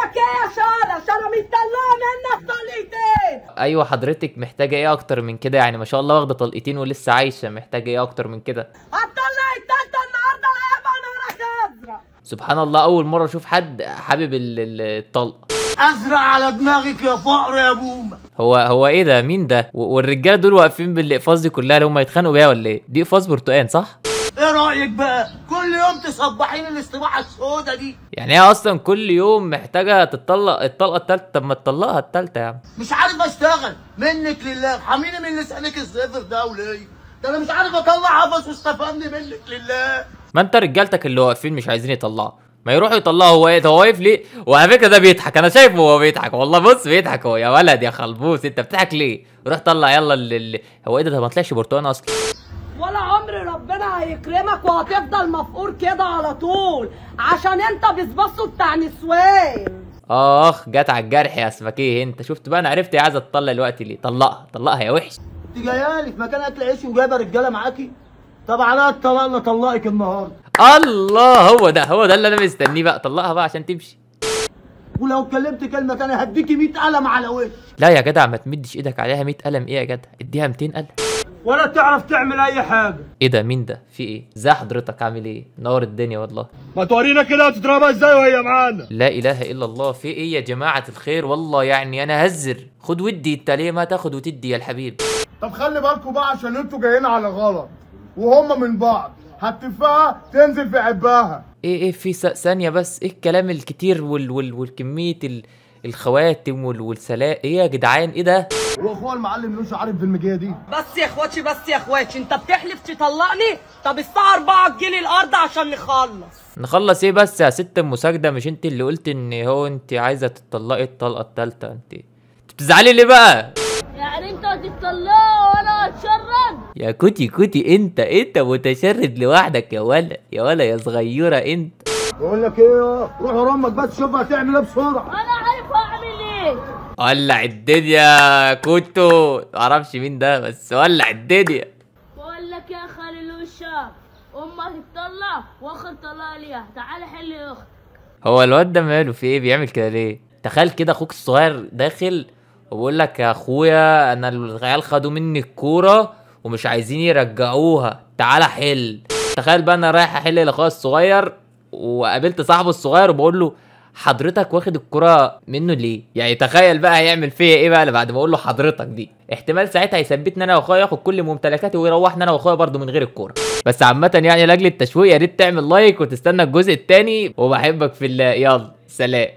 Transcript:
لك ايه يا شارع شارع متطلعه منك طلقتين ايوه حضرتك محتاجه ايه اكتر من كده يعني ما شاء الله واخده طلقتين ولسه عايشه محتاجه ايه اكتر من كده هتطلع التالتة النهارده لعبها نارك ازرق سبحان الله اول مره اشوف حد حابب الطلقه ازرق على دماغك يا فقر يا بومه هو هو ايه ده مين ده والرجاله دول واقفين بالاقفاص دي كلها اللي هم يتخانقوا بيها ولا ايه دي اقفاص برتقان صح ايه رايك بقى كل يوم تصبحين الاصطباحه السوداء دي يعني هي اصلا كل يوم محتاجه تطلق الطلقه الثالثه طب ما تطلقها الثالثه يا عم مش عارف اشتغل منك لله ارحميني من لسانك الصفر ده وليه ده انا مش عارف اطلع قفص واستفهمني منك لله ما انت رجالتك اللي واقفين مش عايزين يطلعوا ما يروحوا يطلعوا هو ايه ده هو واقف ليه وعلى فكره ده بيضحك انا شايفه هو بيضحك والله بص بيضحك هو يا ولد يا خلبوس انت بتضحك ليه روح طلع يلا اللي هو ايه ده ده ما طلعش برتقال اصلا يكرمك وهتفضل مفقور كده على طول عشان انت بصباصه بتاع نسوان اخ جت على الجرح يا سمكيه انت شفت بقى انا عرفت عايزه تطلق الوقت ليه طلقها طلقها يا وحش انت جايالي في مكان اكل عيش وجايبه رجاله معاكي طب على الطلاق طلقك النهارده الله هو ده هو ده اللي انا مستنيه بقى طلقها بقى عشان تمشي ولو اتكلمت كلمه تانية هديكي 100 قلم على وشك لا يا جدع ما تمدش ايدك عليها 100 قلم ايه يا جدع اديها 200 قلم ولا تعرف تعمل اي حاجه ايه ده مين ده في ايه ازاي حضرتك عامل ايه نور الدنيا والله ما تورينا كده هتضربها ازاي وهي معانا لا اله الا الله في ايه يا جماعه الخير والله يعني انا هزر خد ودي انت ليه ما تاخد وتدي يا الحبيب طب خلي بالكم بقى عشان انتوا جايين على غلط وهم من بعض هتفقها تنزل في عباها ايه ايه في ثانيه بس ايه الكلام الكتير وال وال والكميه الخواتم والسلاء ايه يا جدعان ايه ده واخوها المعلم ملوش عارف بالمجيه دي بس يا اخواتي بس يا اخواتي انت بتحلف تطلقني طب الساعه 4 تجيلي الارض عشان نخلص نخلص ايه بس يا ست المساجده مش انت اللي قلت ان هو انت عايزه تطلقي الطلقه الثالثه انت بتزعلي ليه بقى يعني انت هتطلقه وانا هتشرد يا كوتي كوتي انت انت متشرد لوحدك يا ولا يا ولا يا صغيره انت بقول لك ايه روح امك بس شوفها هتعمل ايه بسرعه انا عارف اعمل ايه ولع الدنيا كوتو معرفش مين ده بس ولع الدنيا بقول لك يا خالي الشهر امك تطلع واخر طلع ليها تعالى حل يا اخت هو الواد ده ماله في ايه بيعمل كده ليه تخيل كده اخوك الصغير داخل وبقول لك يا اخويا انا العيال خدوا مني الكوره ومش عايزين يرجعوها تعالى حل تخيل بقى انا رايح احل لاخويا الصغير وقابلت صاحبه الصغير وبقول له حضرتك واخد الكرة منه ليه؟ يعني تخيل بقى هيعمل فيا ايه بقى بعد ما اقول له حضرتك دي احتمال ساعتها يثبتني انا واخويا ياخد كل ممتلكاتي ويروحنا انا واخويا برضه من غير الكوره بس عامه يعني لاجل التشويق يا ريت تعمل لايك وتستنى الجزء الثاني وبحبك في الله يلا سلام